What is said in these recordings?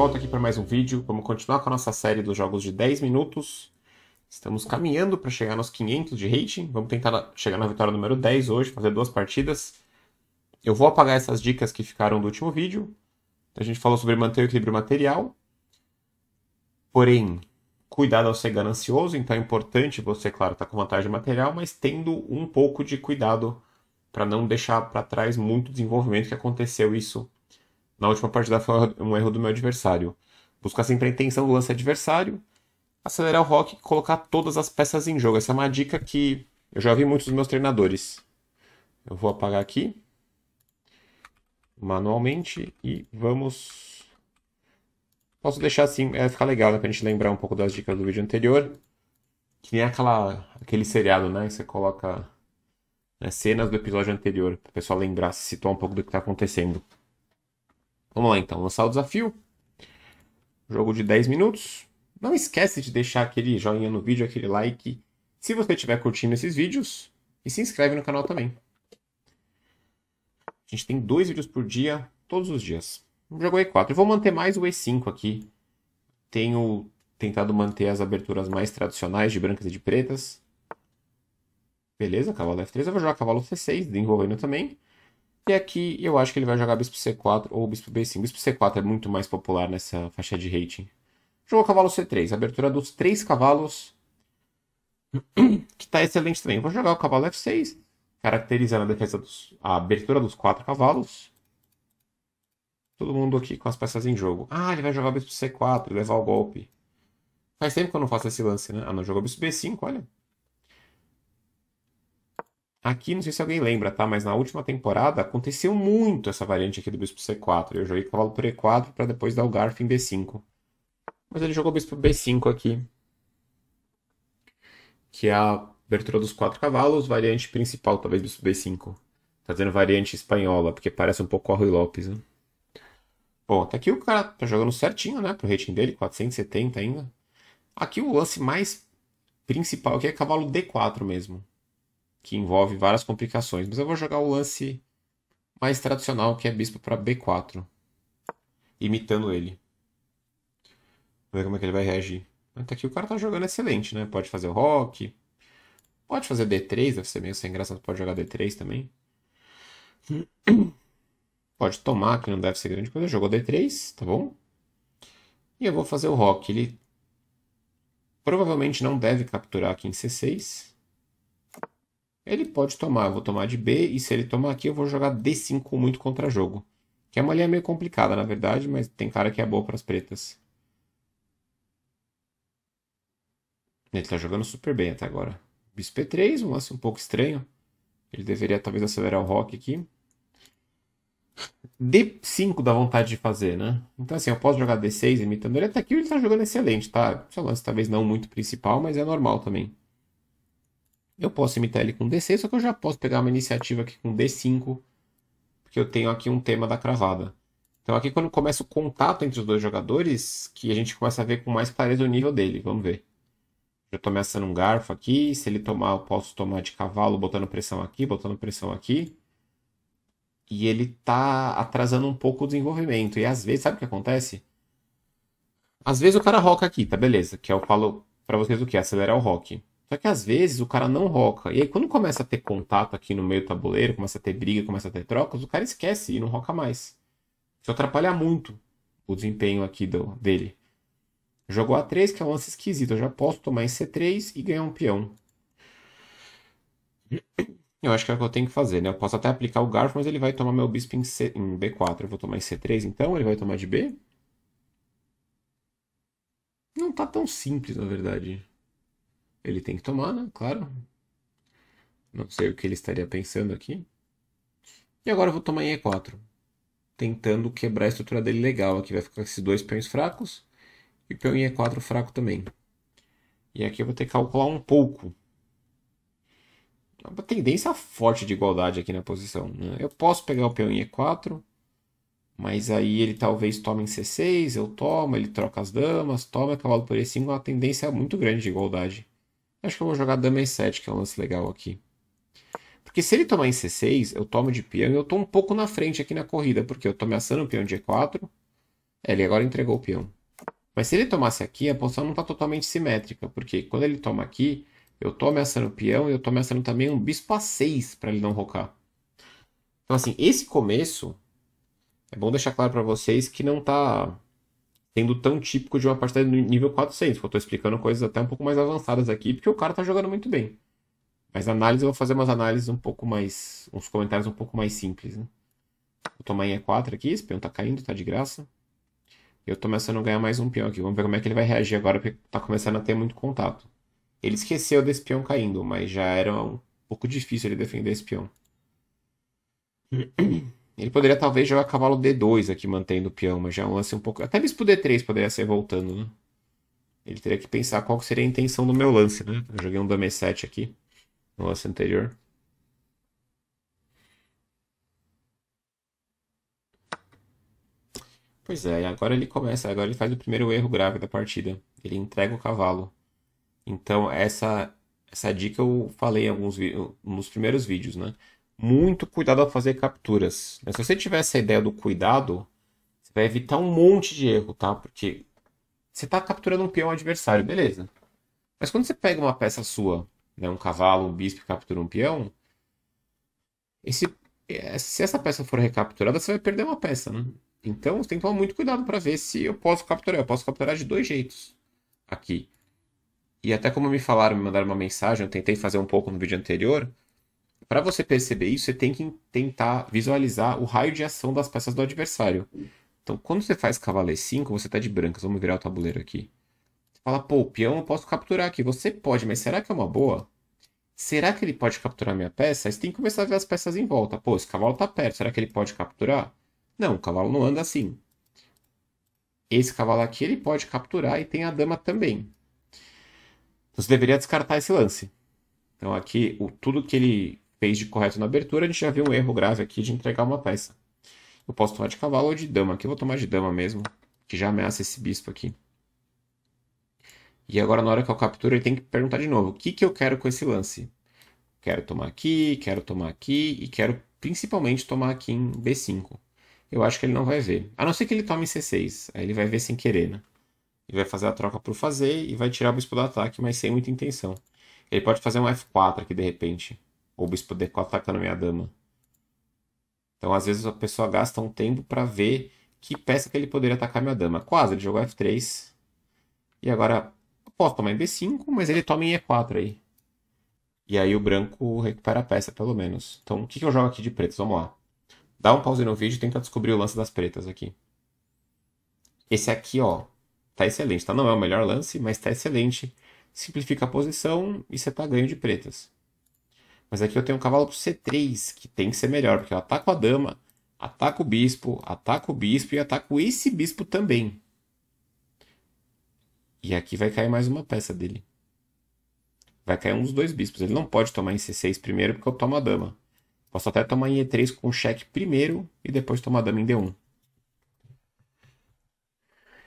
volta aqui para mais um vídeo. Vamos continuar com a nossa série dos jogos de 10 minutos. Estamos caminhando para chegar nos 500 de rating. Vamos tentar chegar na vitória número 10 hoje, fazer duas partidas. Eu vou apagar essas dicas que ficaram do último vídeo. A gente falou sobre manter o equilíbrio material. Porém, cuidado ao ser ganancioso. Então é importante você, claro, estar tá com vantagem material, mas tendo um pouco de cuidado para não deixar para trás muito desenvolvimento que aconteceu isso na última partida foi um erro do meu adversário. Buscar sempre a intenção do lance adversário, acelerar o rock e colocar todas as peças em jogo. Essa é uma dica que eu já vi muitos dos meus treinadores. Eu vou apagar aqui manualmente e vamos. Posso deixar assim, é, ficar legal, né? Pra gente lembrar um pouco das dicas do vídeo anterior. Que nem aquela, aquele seriado, né? você coloca né, cenas do episódio anterior, para o pessoal lembrar, se situar um pouco do que está acontecendo. Vamos lá então, lançar o desafio. Jogo de 10 minutos. Não esquece de deixar aquele joinha no vídeo, aquele like, se você estiver curtindo esses vídeos. E se inscreve no canal também. A gente tem dois vídeos por dia, todos os dias. Jogo é E4. Eu vou manter mais o E5 aqui. Tenho tentado manter as aberturas mais tradicionais de brancas e de pretas. Beleza, cavalo F3. Eu vou jogar cavalo C6, desenvolvendo também. E aqui eu acho que ele vai jogar bispo c4 ou bispo b5. Bispo c4 é muito mais popular nessa faixa de rating. Jogou cavalo c3, abertura dos três cavalos, que está excelente também. Vou jogar o cavalo f6, caracterizando a defesa dos, a abertura dos quatro cavalos. Todo mundo aqui com as peças em jogo. Ah, ele vai jogar bispo c4, levar o golpe. Faz tempo que eu não faço esse lance, né? Ah, não, jogou bispo b5, olha. Aqui, não sei se alguém lembra, tá? Mas na última temporada aconteceu muito essa variante aqui do bispo C4. Eu joguei cavalo por E4 para depois dar o garfo em B5. Mas ele jogou bispo B5 aqui. Que é a abertura dos quatro cavalos, variante principal, talvez bispo B5. Tá dizendo variante espanhola, porque parece um pouco a Rui Lopes, né? Bom, até aqui o cara tá jogando certinho, né? Pro rating dele, 470 ainda. Aqui o lance mais principal aqui é cavalo D4 mesmo que envolve várias complicações. Mas eu vou jogar o lance mais tradicional, que é bispo para B4, imitando ele. Vamos ver como é que ele vai reagir. Até aqui o cara tá jogando excelente, né? Pode fazer o rock, pode fazer D3, deve ser meio sem graça, pode jogar D3 também. Pode tomar, que não deve ser grande coisa. Jogou D3, tá bom? E eu vou fazer o rock. Ele provavelmente não deve capturar aqui em C6. Ele pode tomar, eu vou tomar de B, e se ele tomar aqui, eu vou jogar D5 com muito contra-jogo. Que é uma linha meio complicada, na verdade, mas tem cara que é boa para as pretas. Ele está jogando super bem até agora. Bispo E3, um lance um pouco estranho. Ele deveria talvez acelerar o rock aqui. D5 dá vontade de fazer, né? Então assim, eu posso jogar D6 imitando ele. Até aqui ele está jogando excelente, tá? Seu lance talvez não muito principal, mas é normal também. Eu posso imitar ele com D6, só que eu já posso pegar uma iniciativa aqui com D5, porque eu tenho aqui um tema da cravada. Então aqui quando começa o contato entre os dois jogadores, que a gente começa a ver com mais clareza o nível dele, vamos ver. Já estou ameaçando um garfo aqui, se ele tomar eu posso tomar de cavalo, botando pressão aqui, botando pressão aqui. E ele está atrasando um pouco o desenvolvimento. E às vezes, sabe o que acontece? Às vezes o cara roca aqui, tá beleza, que eu é falo para vocês o que? Acelerar o rock. Só que às vezes o cara não roca. E aí quando começa a ter contato aqui no meio do tabuleiro, começa a ter briga, começa a ter trocas, o cara esquece e não roca mais. Isso atrapalha muito o desempenho aqui do, dele. Jogou A3, que é um lance esquisito. Eu já posso tomar em C3 e ganhar um peão. Eu acho que é o que eu tenho que fazer, né? Eu posso até aplicar o garfo, mas ele vai tomar meu bispo em, C, em B4. Eu vou tomar em C3, então ele vai tomar de B? Não tá tão simples, na verdade. Ele tem que tomar, né? Claro. Não sei o que ele estaria pensando aqui. E agora eu vou tomar em E4. Tentando quebrar a estrutura dele legal. Aqui vai ficar esses dois peões fracos. E peão em E4 fraco também. E aqui eu vou ter que calcular um pouco. Uma tendência forte de igualdade aqui na posição. Né? Eu posso pegar o peão em E4. Mas aí ele talvez tome em C6, eu tomo, ele troca as damas, toma cavalo por E5, é uma tendência muito grande de igualdade. Acho que eu vou jogar dama em 7, que é um lance legal aqui. Porque se ele tomar em C6, eu tomo de peão e eu tô um pouco na frente aqui na corrida, porque eu tô ameaçando o peão de E4. É, ele agora entregou o peão. Mas se ele tomasse aqui, a posição não está totalmente simétrica, porque quando ele toma aqui, eu tô ameaçando o peão e eu tô ameaçando também um bispo A6 para ele não rocar. Então assim, esse começo, é bom deixar claro para vocês que não tá sendo tão típico de uma partida do nível 400, porque eu estou explicando coisas até um pouco mais avançadas aqui, porque o cara está jogando muito bem. Mas análise, eu vou fazer umas análises um pouco mais. uns comentários um pouco mais simples, né? Vou tomar em E4 aqui, esse peão tá caindo, tá de graça. Eu tô começando a ganhar mais um peão aqui. Vamos ver como é que ele vai reagir agora, porque tá começando a ter muito contato. Ele esqueceu desse peão caindo, mas já era um pouco difícil ele defender esse peão. Ele poderia talvez jogar cavalo D2 aqui, mantendo o peão, mas já é um lance um pouco. Até bispo D3 poderia ser voltando, né? Ele teria que pensar qual seria a intenção do meu lance, né? Eu joguei um dame 7 aqui, no lance anterior. Pois é, agora ele começa, agora ele faz o primeiro erro grave da partida. Ele entrega o cavalo. Então, essa essa dica eu falei em alguns nos primeiros vídeos, né? muito cuidado ao fazer capturas. se você tiver essa ideia do cuidado, você vai evitar um monte de erro, tá? Porque você está capturando um peão adversário, beleza. Mas quando você pega uma peça sua, né, um cavalo, um bispo captura um peão, esse, eh, se essa peça for recapturada, você vai perder uma peça, né? Então você tem que tomar muito cuidado para ver se eu posso capturar. Eu posso capturar de dois jeitos aqui. E até como me falaram, me mandaram uma mensagem, eu tentei fazer um pouco no vídeo anterior para você perceber isso, você tem que tentar visualizar o raio de ação das peças do adversário. Então, quando você faz e 5, você está de brancas. Vamos virar o tabuleiro aqui. Você fala, pô, o peão eu posso capturar aqui. Você pode, mas será que é uma boa? Será que ele pode capturar minha peça? Aí você tem que começar a ver as peças em volta. Pô, esse cavalo está perto, será que ele pode capturar? Não, o cavalo não anda assim. Esse cavalo aqui ele pode capturar e tem a dama também. Então, você deveria descartar esse lance. Então aqui, o, tudo que ele fez de correto na abertura, a gente já viu um erro grave aqui de entregar uma peça. Eu posso tomar de cavalo ou de dama, aqui eu vou tomar de dama mesmo, que já ameaça esse bispo aqui. E agora na hora que eu capturo, ele tem que perguntar de novo, o que, que eu quero com esse lance? Quero tomar aqui, quero tomar aqui e quero principalmente tomar aqui em B5. Eu acho que ele não vai ver. A não ser que ele tome em C6. Aí ele vai ver sem querer, né? Ele vai fazer a troca por fazer e vai tirar o bispo do ataque, mas sem muita intenção. Ele pode fazer um F4 aqui de repente ou bispo D4 atacando tá minha dama. Então, às vezes, a pessoa gasta um tempo para ver que peça que ele poderia atacar minha dama. Quase, ele jogou F3. E agora, posso tomar em B5, mas ele toma em E4 aí. E aí o branco recupera a peça, pelo menos. Então, o que, que eu jogo aqui de pretos? Vamos lá. Dá um pause no vídeo e tenta descobrir o lance das pretas aqui. Esse aqui, ó, tá excelente, tá? Não é o melhor lance, mas tá excelente. Simplifica a posição e você tá ganho de pretas. Mas aqui eu tenho um cavalo para C3, que tem que ser melhor, porque eu ataco a dama, ataco o bispo, ataco o bispo e ataco esse bispo também. E aqui vai cair mais uma peça dele. Vai cair um dos dois bispos. Ele não pode tomar em C6 primeiro, porque eu tomo a dama. Posso até tomar em E3 com cheque primeiro e depois tomar a dama em D1.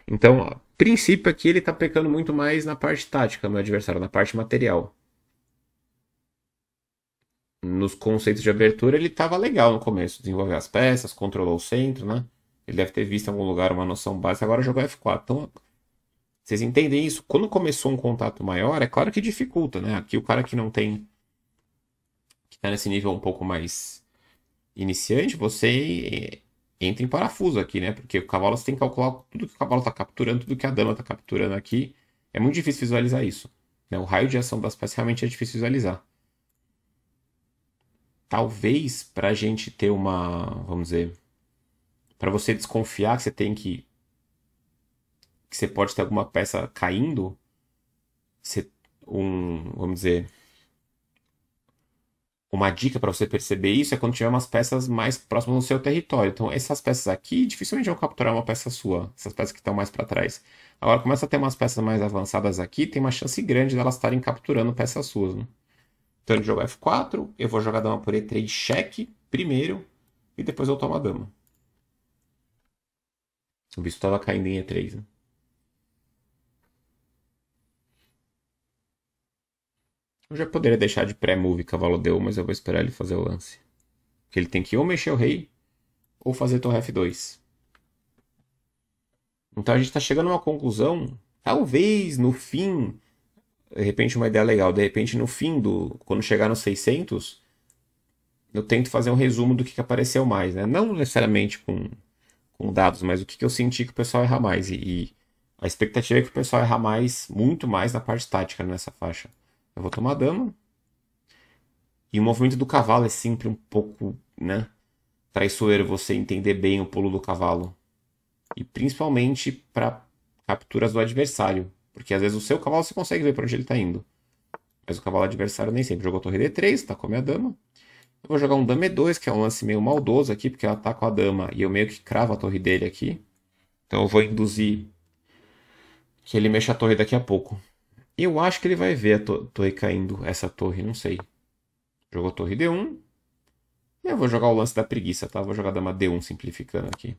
Então, a princípio aqui ele está pecando muito mais na parte tática, meu adversário, na parte material nos conceitos de abertura ele estava legal no começo, desenvolver as peças, controlou o centro, né? Ele deve ter visto em algum lugar uma noção básica, agora jogou F4. Então, vocês entendem isso? Quando começou um contato maior, é claro que dificulta, né? Aqui o cara que não tem. que tá nesse nível um pouco mais iniciante, você eh, entra em parafuso aqui, né? Porque o cavalo você tem que calcular tudo que o cavalo está capturando, tudo que a dama está capturando aqui. É muito difícil visualizar isso. Né? O raio de ação das peças realmente é difícil visualizar talvez para a gente ter uma, vamos dizer, para você desconfiar que você tem que que você pode ter alguma peça caindo, você, um, vamos dizer, uma dica para você perceber isso é quando tiver umas peças mais próximas do seu território. Então, essas peças aqui dificilmente vão capturar uma peça sua, essas peças que estão mais para trás. Agora começa a ter umas peças mais avançadas aqui, tem uma chance grande delas estarem capturando peças suas. Né? Então ele joga F4, eu vou jogar dama por E3 cheque primeiro e depois eu tomo a dama. O bicho tava caindo em E3, né? Eu já poderia deixar de pré-move cavalo deu, mas eu vou esperar ele fazer o lance. Porque ele tem que ou mexer o rei ou fazer torre F2. Então a gente está chegando a uma conclusão, talvez no fim, de repente uma ideia legal. De repente no fim do, quando chegar nos 600, eu tento fazer um resumo do que, que apareceu mais, né? Não necessariamente com, com dados, mas o que, que eu senti que o pessoal erra mais. E, e, a expectativa é que o pessoal erra mais, muito mais na parte tática nessa faixa. Eu vou tomar dano. E o movimento do cavalo é sempre um pouco, né? Traiçoeiro você entender bem o pulo do cavalo. E principalmente para capturas do adversário. Porque às vezes o seu cavalo você consegue ver para onde ele está indo. Mas o cavalo adversário nem sempre jogou torre D3, tá a minha dama. Eu vou jogar um dama E2, que é um lance meio maldoso aqui, porque tá com a dama e eu meio que cravo a torre dele aqui. Então eu vou induzir que ele mexa a torre daqui a pouco. Eu acho que ele vai ver a to torre caindo, essa torre, não sei. Jogou torre D1. Eu vou jogar o lance da preguiça, tá? Vou jogar dama D1 simplificando aqui.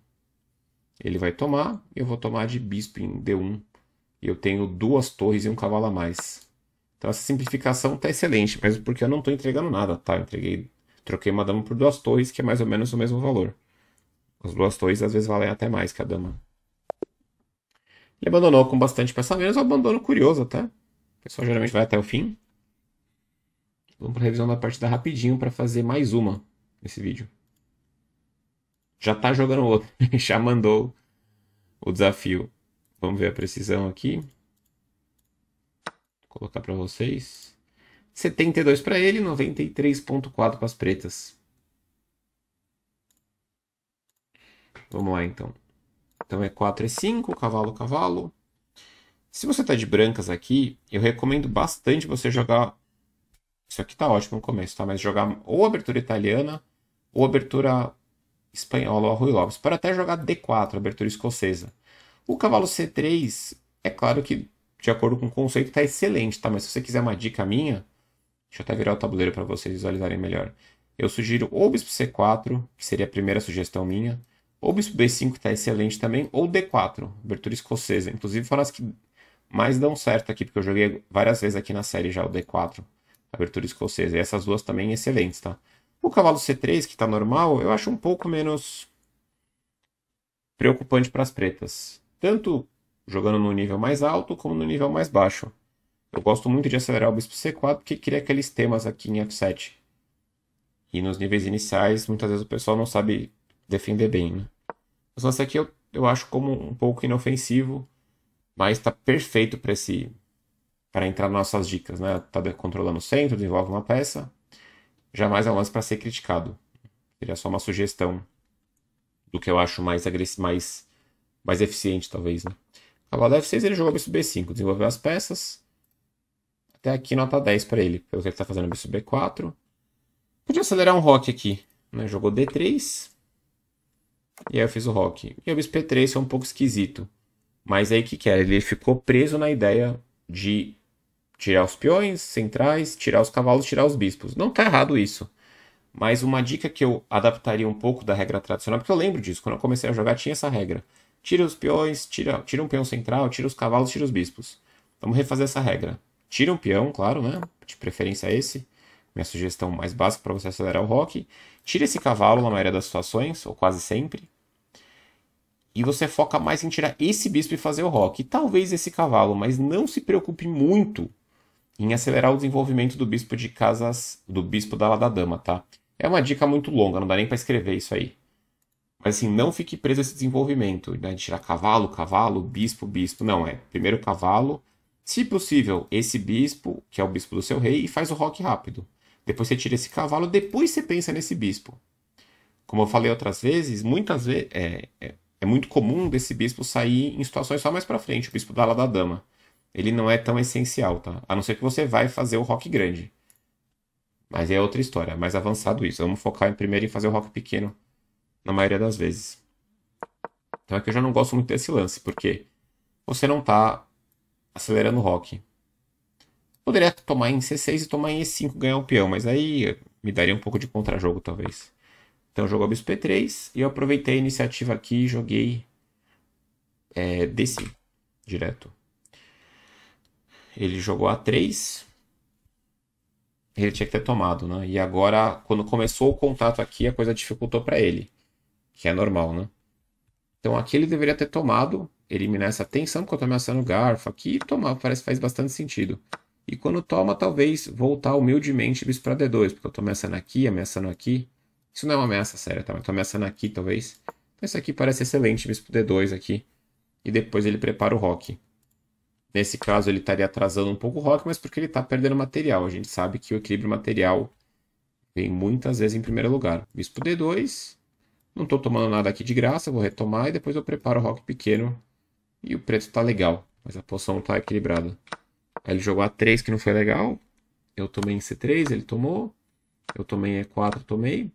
Ele vai tomar, eu vou tomar de bispo em D1 e eu tenho duas torres e um cavalo a mais. Então essa simplificação está excelente, mas porque eu não estou entregando nada, tá? Eu entreguei, troquei uma dama por duas torres, que é mais ou menos o mesmo valor. As duas torres às vezes valem até mais que a dama. Ele abandonou com bastante pensamentos, um abandono curioso até. O pessoal geralmente vai até o fim. Vamos para revisão da partida rapidinho para fazer mais uma nesse vídeo. Já está jogando outra, já mandou o desafio. Vamos ver a precisão aqui. Vou colocar para vocês. 72 para ele, 93.4 para as pretas. Vamos lá então. Então é 4 e 5, cavalo, cavalo. Se você está de brancas aqui, eu recomendo bastante você jogar. Isso aqui está ótimo no começo, tá? Mas jogar ou abertura italiana ou abertura espanhola ou Rui lobos. Para até jogar D4, abertura escocesa. O cavalo C3, é claro que, de acordo com o conceito, está excelente, tá? Mas se você quiser uma dica minha, deixa eu até virar o tabuleiro para vocês visualizarem melhor. Eu sugiro ou bispo C4, que seria a primeira sugestão minha, ou bispo B5 está excelente também, ou D4, abertura escocesa. Inclusive foram as que mais dão certo aqui, porque eu joguei várias vezes aqui na série já o D4, abertura escocesa. E essas duas também excelentes, tá? O cavalo C3, que está normal, eu acho um pouco menos preocupante para as pretas tanto jogando no nível mais alto como no nível mais baixo. Eu gosto muito de acelerar o bispo C4 porque cria aqueles temas aqui em F7. E nos níveis iniciais, muitas vezes o pessoal não sabe defender bem. Né? Mas lance aqui eu, eu acho como um pouco inofensivo, mas está perfeito para esse para entrar nas nossas dicas, né? Tá controlando o centro, desenvolve uma peça. Jamais é um lance para ser criticado. Seria só uma sugestão do que eu acho mais agressivo, mais mais eficiente, talvez. Né? Cavalo F6 ele jogou bispo B5, desenvolveu as peças. Até aqui nota 10 para ele, pelo que ele está fazendo bispo B4. Podia acelerar um rock aqui. Né? Jogou D3. E aí eu fiz o rock. E o bispo P3 foi um pouco esquisito. Mas aí que que era? Ele ficou preso na ideia de tirar os peões centrais, tirar os cavalos, tirar os bispos. Não está errado isso. Mas uma dica que eu adaptaria um pouco da regra tradicional, porque eu lembro disso, quando eu comecei a jogar tinha essa regra. Tira os peões, tira, tira um peão central, tira os cavalos, tira os bispos. Vamos refazer essa regra. Tira um peão, claro, né? De preferência esse. Minha sugestão mais básica para você acelerar o rock. Tira esse cavalo na maioria das situações, ou quase sempre. E você foca mais em tirar esse bispo e fazer o rock. E talvez esse cavalo, mas não se preocupe muito em acelerar o desenvolvimento do bispo de casas, do bispo da Lada Dama, tá? É uma dica muito longa, não dá nem para escrever isso aí. Mas assim, não fique preso a esse desenvolvimento, né? De tirar cavalo, cavalo, bispo, bispo. Não, é primeiro cavalo, se possível, esse bispo, que é o bispo do seu rei, e faz o rock rápido. Depois você tira esse cavalo, depois você pensa nesse bispo. Como eu falei outras vezes, muitas vezes é, é, é muito comum desse bispo sair em situações só mais para frente, o bispo da ala da dama. Ele não é tão essencial, tá? A não ser que você vai fazer o rock grande. Mas é outra história, mais avançado isso. Vamos focar em primeiro em fazer o rock pequeno na maioria das vezes. Então é que eu já não gosto muito desse lance, porque você não está acelerando o rock. Poderia tomar em C6 e tomar em E5 ganhar um peão, mas aí me daria um pouco de contra-jogo, talvez. Então jogou bispo e 3 e eu aproveitei a iniciativa aqui e joguei é, D5 direto. Ele jogou A3. Ele tinha que ter tomado, né? E agora, quando começou o contato aqui, a coisa dificultou para ele que é normal, né? Então aqui ele deveria ter tomado, eliminar essa tensão eu estou ameaçando o garfo. Aqui tomar parece que faz bastante sentido. E quando toma, talvez voltar humildemente bispo para D2, porque eu estou ameaçando aqui, ameaçando aqui. Isso não é uma ameaça séria, tá? Mas estou ameaçando aqui, talvez. Então isso aqui parece excelente, bispo D2 aqui. E depois ele prepara o rock. Nesse caso, ele estaria atrasando um pouco o rock, mas porque ele está perdendo material. A gente sabe que o equilíbrio material vem muitas vezes em primeiro lugar. Bispo D2, não estou tomando nada aqui de graça, vou retomar e depois eu preparo o rock pequeno. E o preto está legal, mas a poção está equilibrada. Aí ele jogou A3 que não foi legal. Eu tomei em C3, ele tomou. Eu tomei em E4, tomei.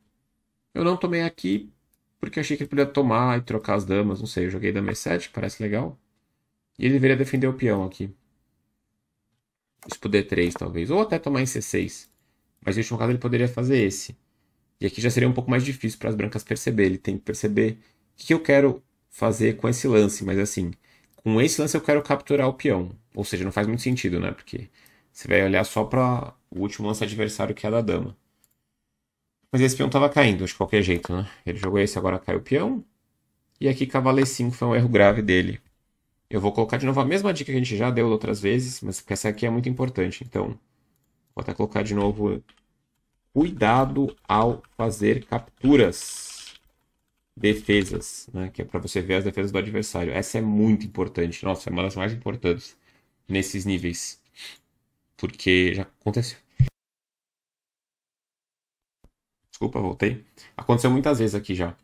Eu não tomei aqui porque achei que ele podia tomar e trocar as damas, não sei. Eu joguei dama E7, parece legal. E ele deveria defender o peão aqui. Isso por D3, talvez. Ou até tomar em C6. Mas em último caso ele poderia fazer esse. E aqui já seria um pouco mais difícil para as brancas perceber. Ele tem que perceber o que eu quero fazer com esse lance, mas assim, com esse lance eu quero capturar o peão. Ou seja, não faz muito sentido, né? Porque você vai olhar só para o último lance adversário que é a da dama. Mas esse peão estava caindo de qualquer jeito, né? Ele jogou esse, agora cai o peão. E aqui cavaleiro 5 foi um erro grave dele. Eu vou colocar de novo a mesma dica que a gente já deu outras vezes, mas essa aqui é muito importante. Então, vou até colocar de novo cuidado ao fazer capturas, defesas, né? que é para você ver as defesas do adversário. Essa é muito importante, nossa, é uma das mais importantes nesses níveis, porque já aconteceu. Desculpa, voltei. Aconteceu muitas vezes aqui já.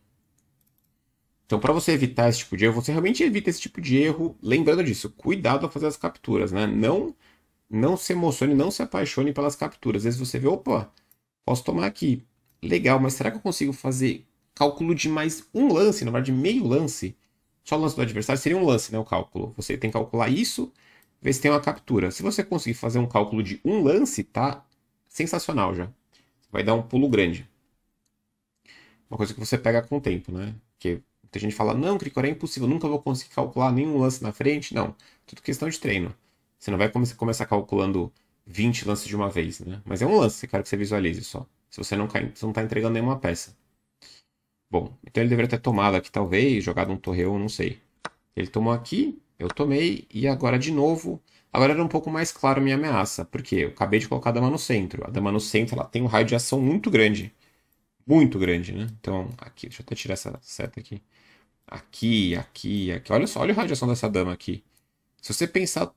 Então, para você evitar esse tipo de erro, você realmente evita esse tipo de erro, lembrando disso, cuidado ao fazer as capturas, né? Não não se emocione, não se apaixone pelas capturas. Às vezes você vê, opa, Posso tomar aqui. Legal, mas será que eu consigo fazer cálculo de mais um lance, na verdade, meio lance? Só o lance do adversário seria um lance, né? O cálculo. Você tem que calcular isso, ver se tem uma captura. Se você conseguir fazer um cálculo de um lance, tá sensacional já. Vai dar um pulo grande. Uma coisa que você pega com o tempo, né? Porque tem gente fala, não, Cricor, é impossível, nunca vou conseguir calcular nenhum lance na frente. Não, tudo questão de treino. Você não vai começar calculando 20 lances de uma vez, né? Mas é um lance, quero que você visualize só. Se você não, cai, você não tá entregando nenhuma peça. Bom, então ele deveria ter tomado aqui, talvez, jogado um torreu, não sei. Ele tomou aqui, eu tomei, e agora de novo. Agora era um pouco mais claro a minha ameaça, porque eu acabei de colocar a dama no centro. A dama no centro, ela tem um raio de ação muito grande. Muito grande, né? Então, aqui, deixa eu até tirar essa seta aqui. Aqui, aqui, aqui. Olha só, olha o raio de ação dessa dama aqui. Se você pensar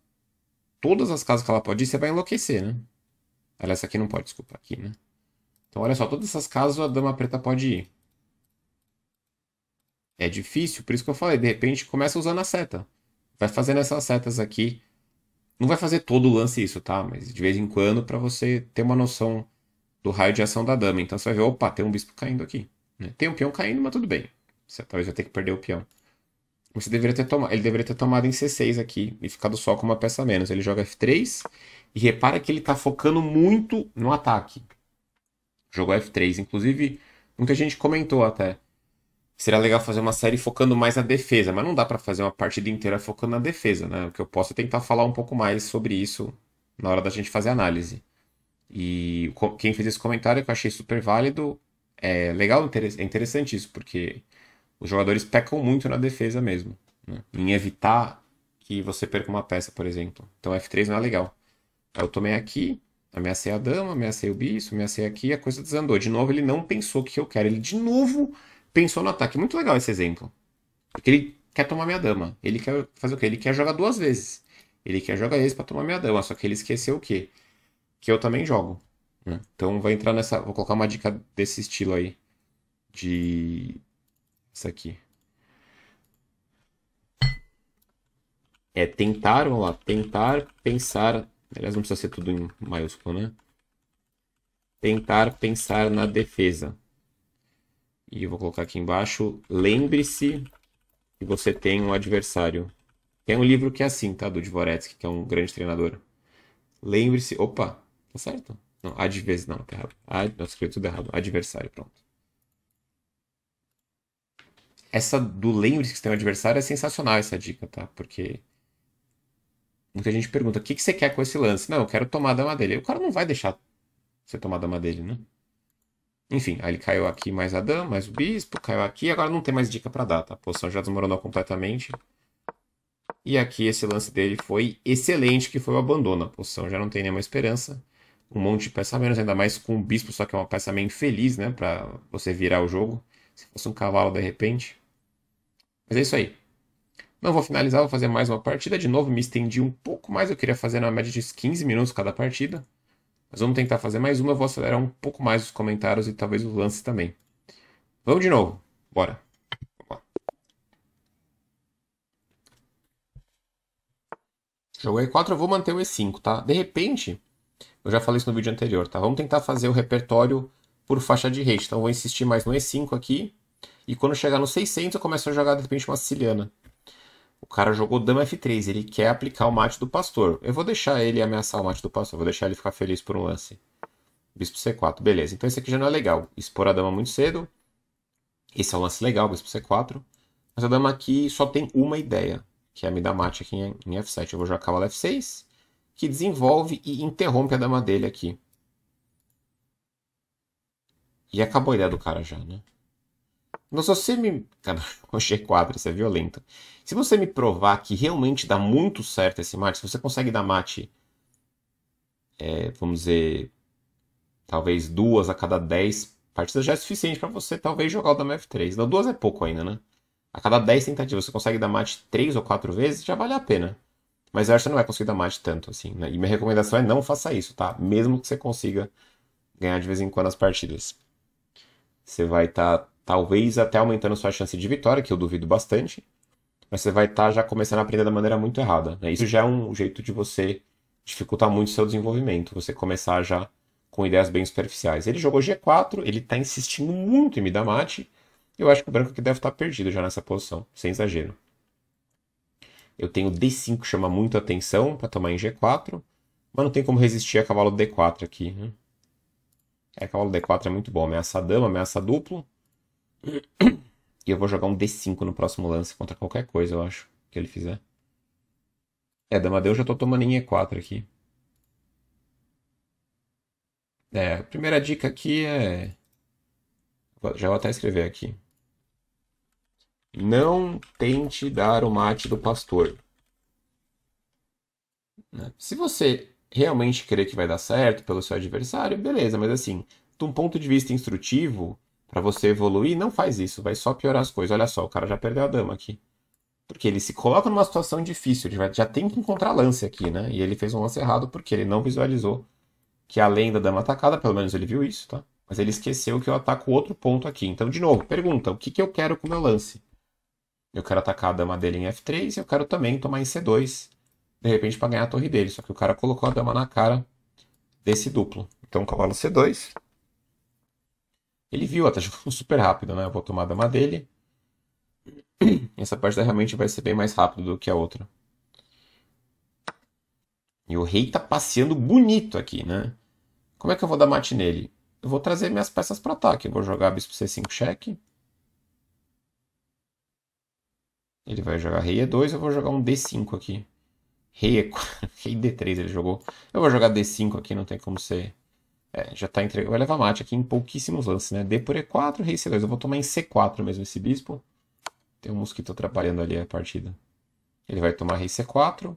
todas as casas que ela pode ir, você vai enlouquecer, né? Aliás, essa aqui não pode, desculpa, aqui, né? Então, olha só, todas essas casas a dama preta pode ir. É difícil, por isso que eu falei, de repente começa usando a seta. Vai fazendo essas setas aqui. Não vai fazer todo o lance isso, tá? Mas de vez em quando para você ter uma noção do raio de ação da dama. Então você vai ver, opa, tem um bispo caindo aqui. Né? Tem um peão caindo, mas tudo bem. Você talvez vai ter que perder o peão. Você deveria ter tomado. Ele deveria ter tomado em C6 aqui e ficado só com uma peça menos. Ele joga F3 e repara que ele está focando muito no ataque. Jogou F3. Inclusive, muita gente comentou até. Seria legal fazer uma série focando mais na defesa, mas não dá para fazer uma partida inteira focando na defesa, né? O que eu posso é tentar falar um pouco mais sobre isso na hora da gente fazer análise. E quem fez esse comentário que eu achei super válido, é legal, é interessante isso, porque os jogadores pecam muito na defesa mesmo. Né? Em evitar que você perca uma peça, por exemplo. Então F3 não é legal. Eu tomei aqui, ameacei a dama, ameacei o bicho, ameacei aqui, a coisa desandou. De novo, ele não pensou o que eu quero. Ele de novo pensou no ataque. Muito legal esse exemplo. Porque ele quer tomar minha dama. Ele quer fazer o quê? Ele quer jogar duas vezes. Ele quer jogar esse para tomar minha dama. Só que ele esqueceu o quê? Que eu também jogo. Né? Então vai entrar nessa. Vou colocar uma dica desse estilo aí. De isso aqui. É tentar, vamos lá, tentar pensar. Aliás, não precisa ser tudo em maiúsculo, né? Tentar pensar na defesa. E eu vou colocar aqui embaixo. Lembre-se que você tem um adversário. Tem um livro que é assim, tá? Do Dvoretsky, que é um grande treinador. Lembre-se. Opa, tá certo? Não, adversário. Não, tá errado. Ad... Nossa, escrevi tudo errado. Adversário, pronto. Essa do lembre-se que você tem um adversário é sensacional essa dica, tá? Porque muita gente pergunta: o que, que você quer com esse lance? Não, eu quero tomar a dama dele. O cara não vai deixar você tomar a dama dele, né? Enfim, aí ele caiu aqui mais a dama, mais o bispo, caiu aqui. Agora não tem mais dica para dar, tá? A posição já desmoronou completamente. E aqui esse lance dele foi excelente, que foi o abandono. A posição já não tem nenhuma esperança. Um monte de peça menos, ainda mais com o bispo, só que é uma peça meio infeliz, né? Pra você virar o jogo se fosse um cavalo de repente. Mas é isso aí. Não vou finalizar, vou fazer mais uma partida. De novo, me estendi um pouco mais. Eu queria fazer na média de 15 minutos cada partida. Mas vamos tentar fazer mais uma. Eu vou acelerar um pouco mais os comentários e talvez os lances também. Vamos de novo. Bora. Vamos Jogo E4, eu vou manter o E5, tá? De repente, eu já falei isso no vídeo anterior, tá? Vamos tentar fazer o repertório por faixa de rate. Então eu vou insistir mais no E5 aqui. E quando chegar no 600, eu começo a jogar de repente uma siciliana. O cara jogou dama F3, ele quer aplicar o mate do pastor. Eu vou deixar ele ameaçar o mate do pastor, vou deixar ele ficar feliz por um lance. Bispo C4, beleza. Então esse aqui já não é legal. Expor a dama muito cedo. Esse é um lance legal, bispo C4. Mas a dama aqui só tem uma ideia, que é me dar mate aqui em F7. Eu vou jogar cavalo F6, que desenvolve e interrompe a dama dele aqui. E acabou a ideia do cara já, né? Então, se você me. O G4, isso é violento. Se você me provar que realmente dá muito certo esse mate, se você consegue dar mate, é, vamos dizer, talvez duas a cada dez partidas já é suficiente para você talvez jogar o Dama F3. Não, duas é pouco ainda, né? A cada dez tentativas você consegue dar mate três ou quatro vezes, já vale a pena. Mas eu acho que você não vai conseguir dar mate tanto assim, né? E minha recomendação é não faça isso, tá? Mesmo que você consiga ganhar de vez em quando as partidas. Você vai estar, tá, talvez, até aumentando sua chance de vitória, que eu duvido bastante. Mas você vai estar tá já começando a aprender da maneira muito errada. Né? Isso já é um jeito de você dificultar muito o seu desenvolvimento. Você começar já com ideias bem superficiais. Ele jogou G4, ele está insistindo muito em me dar mate. Eu acho que o branco aqui deve estar tá perdido já nessa posição, sem exagero. Eu tenho D5 chama muito atenção para tomar em G4, mas não tem como resistir a cavalo D4 aqui. Né? É, cavalo D4 é muito bom. Ameaça dama, ameaça duplo. E eu vou jogar um D5 no próximo lance contra qualquer coisa, eu acho, que ele fizer. É, dama D eu já tô tomando em E4 aqui. É, a primeira dica aqui é... Já vou até escrever aqui. Não tente dar o mate do pastor. Se você realmente crer que vai dar certo pelo seu adversário, beleza, mas assim, de um ponto de vista instrutivo, para você evoluir, não faz isso, vai só piorar as coisas. Olha só, o cara já perdeu a dama aqui. Porque ele se coloca numa situação difícil, ele já tem que encontrar lance aqui, né? E ele fez um lance errado porque ele não visualizou que além da dama atacada, pelo menos ele viu isso, tá? Mas ele esqueceu que eu ataco outro ponto aqui. Então, de novo, pergunta: o que, que eu quero com o meu lance? Eu quero atacar a dama dele em F3 e eu quero também tomar em C2 de repente para ganhar a torre dele. Só que o cara colocou a dama na cara desse duplo. Então cavalo C2. Ele viu, até tá jogou super rápido, né? Eu vou tomar a dama dele. Essa parte realmente vai ser bem mais rápida do que a outra. E o rei tá passeando bonito aqui, né? Como é que eu vou dar mate nele? Eu vou trazer minhas peças para ataque. Eu vou jogar bispo C5 cheque. Ele vai jogar rei E2, eu vou jogar um D5 aqui. Rei, é rei D3 ele jogou. Eu vou jogar D5 aqui, não tem como ser... É, já tá entregando. Vai levar mate aqui em pouquíssimos lances, né? D por E4, rei C2. Eu vou tomar em C4 mesmo esse bispo. Tem um mosquito atrapalhando ali a partida. Ele vai tomar rei C4.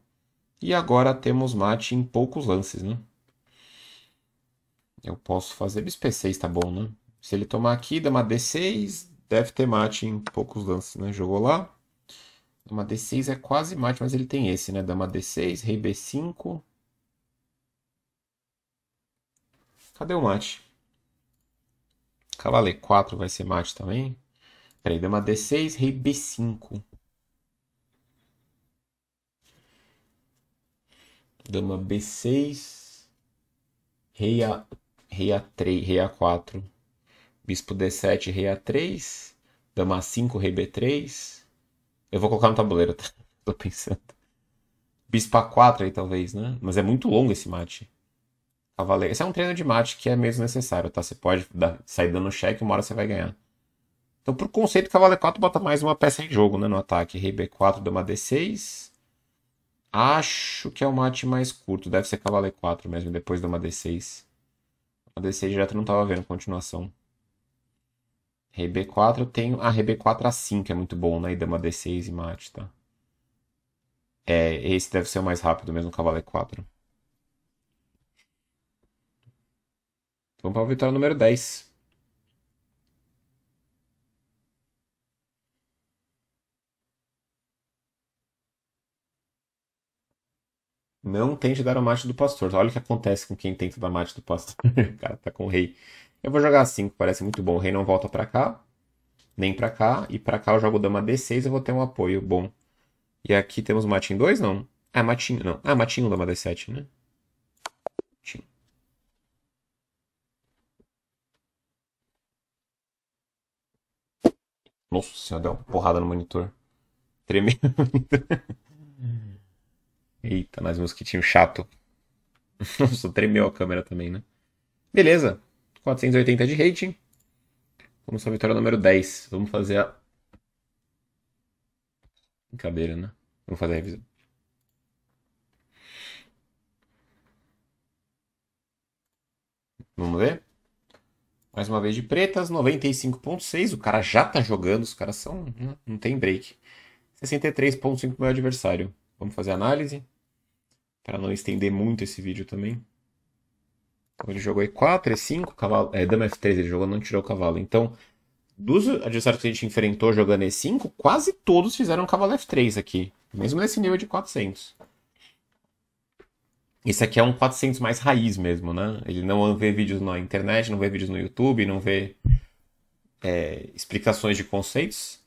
E agora temos mate em poucos lances, né? Eu posso fazer... Bispo E6 tá bom, né? Se ele tomar aqui, dama D6, deve ter mate em poucos lances, né? Jogou lá. Dama D6 é quase mate, mas ele tem esse, né? Dama D6, rei B5. Cadê o mate? Cavalo E4 vai ser mate também. Peraí, dama D6, rei B5. Dama B6. Rei, A, rei A3, rei A4. Bispo D7, rei A3. Dama A5, rei B3. Eu vou colocar no tabuleiro, tá? Tô pensando. Bispo A4 aí, talvez, né? Mas é muito longo esse mate. Cavaleiro. Tá esse é um treino de mate que é mesmo necessário, tá? Você pode dar, sair dando cheque, uma hora você vai ganhar. Então, por conceito, Cavaleiro 4 bota mais uma peça em jogo, né? No ataque. Rei B4 Dama uma D6. Acho que é o mate mais curto. Deve ser Cavaleiro 4 mesmo, depois dá uma D6. A D6 direto não tava vendo, continuação. Rei B4 eu tenho. Ah, Rei B4 A5 é muito bom, né? E dama D6 e mate, tá? É, esse deve ser o mais rápido mesmo, cavalo E4. É Vamos para a vitória número 10. Não tente dar o mate do pastor. Olha o que acontece com quem tenta dar mate do pastor. o cara tá com o rei. Eu vou jogar 5, parece muito bom. O rei não volta pra cá, nem pra cá. E pra cá eu jogo dama d6, eu vou ter um apoio bom. E aqui temos matinho 2, não? Ah, matinho, não. Ah, matinho dama d7, né? Matinho. Nossa senhora, deu uma porrada no monitor. Tremeu o monitor. Eita, mais mosquitinho chato. Nossa, tremeu a câmera também, né? Beleza. 480 de rating. Vamos para a vitória número 10. Vamos fazer a. Brincadeira, né? Vamos fazer a revisão. Vamos ver? Mais uma vez de pretas, 95.6. O cara já tá jogando, os caras são. Não tem break. 63.5 pro meu adversário. Vamos fazer a análise. Para não estender muito esse vídeo também. Ele jogou E4, E5, cavalo, é, dama F3 ele jogou, não tirou o cavalo. Então, dos adversários que a gente enfrentou jogando E5, quase todos fizeram cavalo F3 aqui. Mesmo nesse nível de 400. Esse aqui é um 400 mais raiz mesmo, né? Ele não vê vídeos na internet, não vê vídeos no YouTube, não vê é, explicações de conceitos.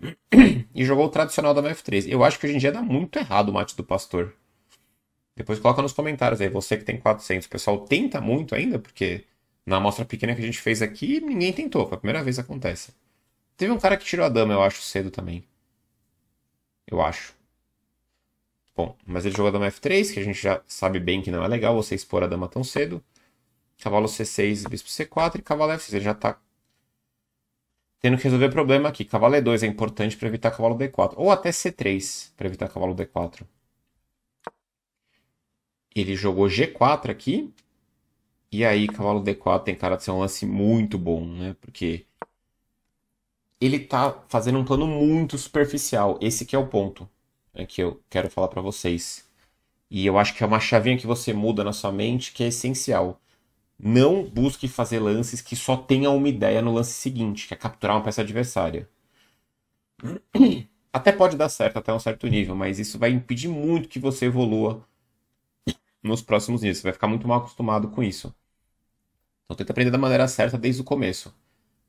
e jogou o tradicional da F3. Eu acho que hoje em dia dá muito errado o mate do pastor. Depois coloca nos comentários aí, você que tem 400. O pessoal tenta muito ainda, porque na amostra pequena que a gente fez aqui, ninguém tentou. Foi a primeira vez que acontece. Teve um cara que tirou a dama, eu acho, cedo também. Eu acho. Bom, mas ele jogou a dama F3, que a gente já sabe bem que não é legal você expor a dama tão cedo. Cavalo C6, bispo C4 e cavalo F6. Ele já tá tendo que resolver o problema aqui. Cavalo E2 é importante para evitar cavalo D4. Ou até C3 para evitar cavalo D4. Ele jogou G4 aqui. E aí, cavalo D4 tem cara de ser um lance muito bom, né? Porque ele tá fazendo um plano muito superficial. Esse que é o ponto né, que eu quero falar para vocês. E eu acho que é uma chavinha que você muda na sua mente que é essencial. Não busque fazer lances que só tenham uma ideia no lance seguinte, que é capturar uma peça adversária. Até pode dar certo até um certo nível, mas isso vai impedir muito que você evolua nos próximos dias. Você vai ficar muito mal acostumado com isso. Então tenta aprender da maneira certa desde o começo.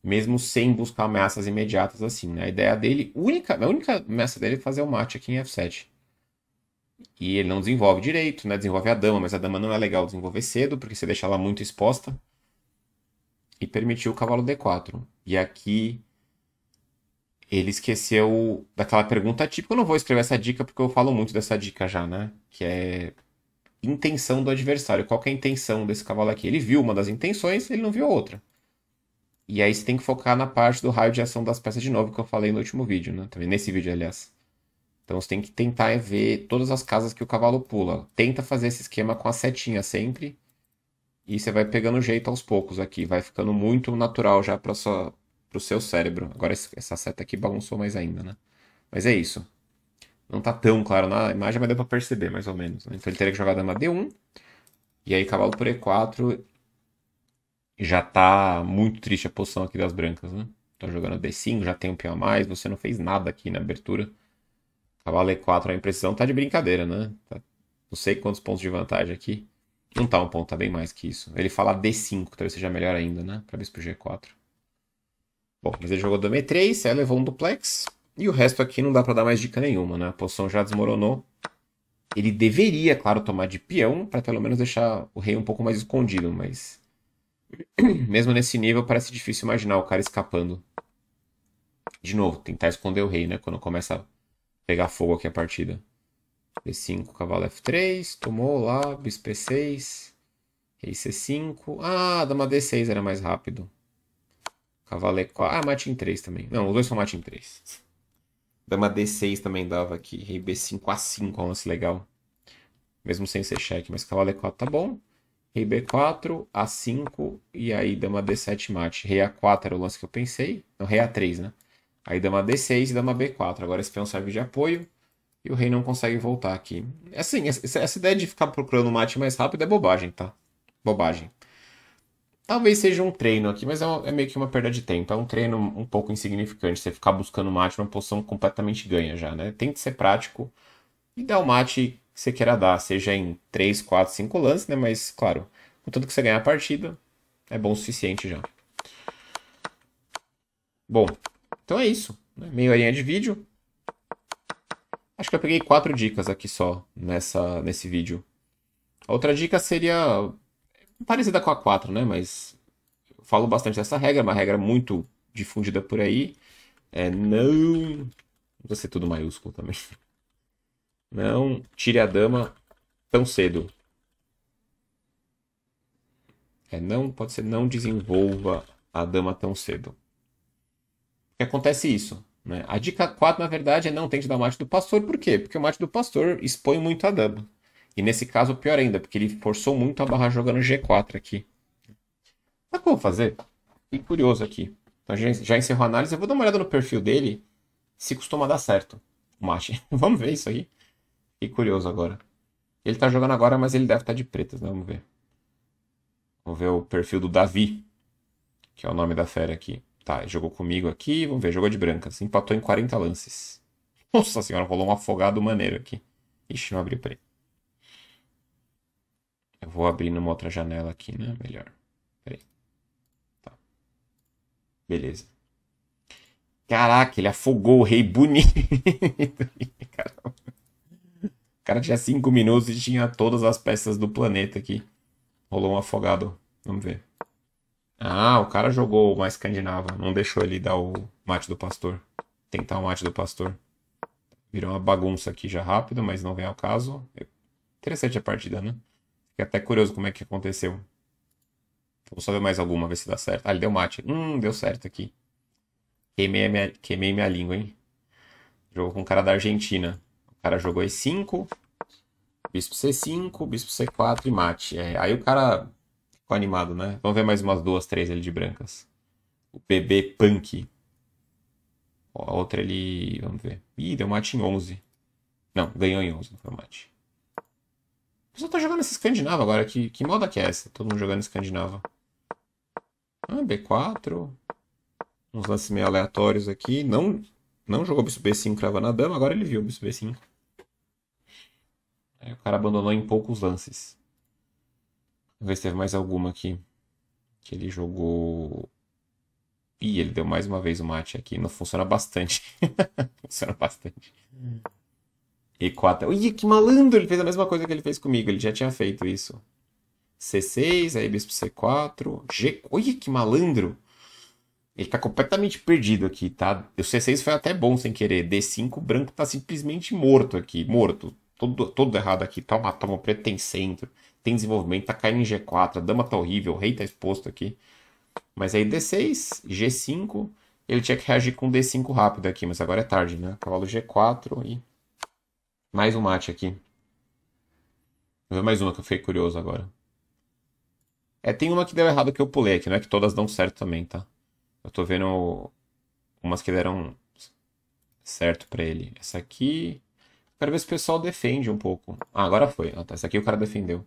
Mesmo sem buscar ameaças imediatas assim. Né? A ideia dele, única, a única ameaça dele é fazer o mate aqui em F7. E ele não desenvolve direito, né? Desenvolve a dama, mas a dama não é legal desenvolver cedo, porque você deixa ela muito exposta. E permitiu o cavalo D4. E aqui ele esqueceu daquela pergunta típica. Eu não vou escrever essa dica porque eu falo muito dessa dica já, né? Que é intenção do adversário. Qual é a intenção desse cavalo aqui? Ele viu uma das intenções, ele não viu outra. E aí você tem que focar na parte do raio de ação das peças de novo, que eu falei no último vídeo, né? Também nesse vídeo, aliás. Então você tem que tentar ver todas as casas que o cavalo pula. Tenta fazer esse esquema com a setinha sempre. E você vai pegando jeito aos poucos aqui. Vai ficando muito natural já para o seu cérebro. Agora essa seta aqui balançou mais ainda, né? Mas é isso. Não tá tão claro na imagem, mas deu pra perceber, mais ou menos. Né? Então ele teria que jogar dama D1. E aí cavalo por E4. Já tá muito triste a posição aqui das brancas, né? Tá jogando D5, já tem um peão a mais. Você não fez nada aqui na abertura. Cavalo E4 a imprecisão tá de brincadeira, né? Tá... Não sei quantos pontos de vantagem aqui. Não tá um ponto, tá bem mais que isso. Ele fala D5, talvez seja melhor ainda, né? Pra bispo G4. Bom, mas ele jogou dama E3, aí levou um duplex. E o resto aqui não dá para dar mais dica nenhuma, né? A posição já desmoronou. Ele deveria, claro, tomar de peão para pelo menos deixar o rei um pouco mais escondido, mas mesmo nesse nível parece difícil imaginar o cara escapando. De novo, tentar esconder o rei, né? Quando começa a pegar fogo aqui a partida. B5, cavalo F3, tomou lá, bispo E6, rei C5. Ah, dama D6 era mais rápido. Cavalo E4. Ah, mate em 3 também. Não, os dois são mate em 3. Dama D6 também dava aqui. Rei B5 A5, é um lance legal. Mesmo sem ser cheque, mas cavalo E4 tá bom. Rei B4, A5 e aí dama D7 mate. Rei A4 era o lance que eu pensei. Não, rei A3, né? Aí dama D6 e dama B4. Agora esse peão serve de apoio e o rei não consegue voltar aqui. É assim, essa, essa ideia de ficar procurando o mate mais rápido é bobagem, tá? Bobagem. Talvez seja um treino aqui, mas é, uma, é, meio que uma perda de tempo. É um treino um pouco insignificante. Você ficar buscando mate numa posição completamente ganha já, né? Tente ser prático e dar o mate que você queira dar, seja em 3, 4, 5 lances, né? Mas, claro, contanto que você ganhar a partida, é bom o suficiente já. Bom, então é isso. Né? Meia horinha de vídeo. Acho que eu peguei quatro dicas aqui só nessa, nesse vídeo. A outra dica seria parecida com a 4, né? Mas eu falo bastante dessa regra, é uma regra muito difundida por aí. É não. Não ser tudo maiúsculo também. Não tire a dama tão cedo. É, não, pode ser não desenvolva a dama tão cedo. que acontece isso. Né? A dica 4, na verdade, é não tente dar o mate do pastor. Por quê? Porque o mate do pastor expõe muito a dama. E nesse caso, pior ainda, porque ele forçou muito a barra jogando G4 aqui. Sabe o que eu vou fazer? Fiquei curioso aqui. Então já, já encerrou a análise. Eu vou dar uma olhada no perfil dele, se costuma dar certo o mate. Vamos ver isso aí. Fiquei curioso agora. Ele tá jogando agora, mas ele deve estar tá de pretas, né? Vamos ver. Vamos ver o perfil do Davi, que é o nome da fera aqui. Tá, jogou comigo aqui, vamos ver, jogou de brancas. Empatou em 40 lances. Nossa senhora, rolou um afogado maneiro aqui. Ixi, não abriu preto. Eu vou abrir numa outra janela aqui, né? Hum. Melhor. Peraí. Tá. Beleza. Caraca, ele afogou o rei bonito. Caramba. O cara tinha 5 minutos e tinha todas as peças do planeta aqui. Rolou um afogado. Vamos ver. Ah, o cara jogou uma escandinava. Não deixou ele dar o mate do pastor. Tentar o mate do pastor. Virou uma bagunça aqui já rápido, mas não vem ao caso. Interessante a partida, né? Fiquei até curioso como é que aconteceu. Vou só ver mais alguma, ver se dá certo. Ah, ele deu mate. Hum, deu certo aqui. Queimei minha, queimei minha língua, hein? Jogou com o cara da Argentina. O cara jogou E5, bispo C5, bispo C4 e mate. É, aí o cara ficou animado, né? Vamos ver mais umas duas, três ali de brancas. O BB Punk. Ó, a outra ali, Vamos ver. Ih, deu mate em 11. Não, ganhou em 11, não foi mate pessoal tá jogando essa escandinava agora. Que, que moda que é essa? Todo mundo jogando escandinava. Ah, B4. Uns lances meio aleatórios aqui. Não, não jogou bispo B5 cravando na dama, agora ele viu o bispo B5. Aí o cara abandonou em poucos lances. Vamos ver se teve mais alguma aqui. Que ele jogou. Ih, ele deu mais uma vez o mate aqui. Não funciona bastante. funciona bastante. Hum. E quatro. Ih, que malandro! Ele fez a mesma coisa que ele fez comigo. Ele já tinha feito isso. C6, aí bispo C4. G. Olha que malandro! Ele tá completamente perdido aqui, tá? O C6 foi até bom sem querer. D5, branco tá simplesmente morto aqui. Morto. Todo, todo errado aqui. Tá toma, toma. Preto tem centro. Tem desenvolvimento. Tá caindo em G4. A dama tá horrível. O rei tá exposto aqui. Mas aí D6, G5. Ele tinha que reagir com D5 rápido aqui. Mas agora é tarde, né? Cavalo G4 e mais um mate aqui. Vou ver mais uma que eu fiquei curioso agora. É, tem uma que deu errado que eu pulei aqui, não é que todas dão certo também, tá? Eu tô vendo umas que deram certo pra ele. Essa aqui. Quero ver se o pessoal defende um pouco. Ah, agora foi. Ah, tá. Essa aqui o cara defendeu.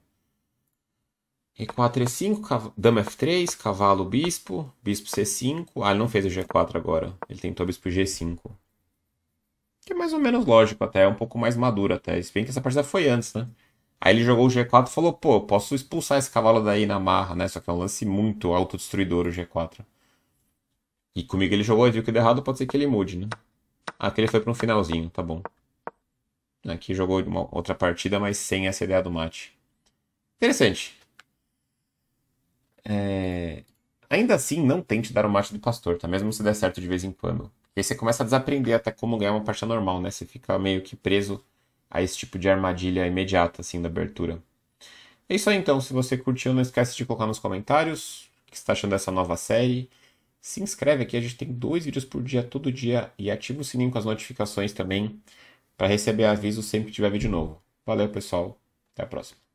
E4, E5, cav... dama F3, cavalo, bispo, bispo C5. Ah, ele não fez o G4 agora. Ele tentou bispo G5. Que é mais ou menos lógico até, é um pouco mais maduro até. Se bem que essa partida foi antes, né? Aí ele jogou o G4 e falou, pô, posso expulsar esse cavalo daí na marra, né? Só que é um lance muito autodestruidor o G4. E comigo ele jogou e viu que deu errado, pode ser que ele mude, né? Aqui ah, ele foi para um finalzinho, tá bom. Aqui jogou uma outra partida, mas sem essa ideia do mate. Interessante. É... Ainda assim, não tente dar o mate do pastor, tá? Mesmo se der certo de vez em quando. E aí você começa a desaprender até como ganhar uma partida normal, né? Você fica meio que preso a esse tipo de armadilha imediata, assim, da abertura. É isso aí então, se você curtiu, não esquece de colocar nos comentários o que você está achando dessa nova série. Se inscreve aqui, a gente tem dois vídeos por dia, todo dia, e ativa o sininho com as notificações também, para receber avisos sempre que tiver vídeo novo. Valeu, pessoal, até a próxima.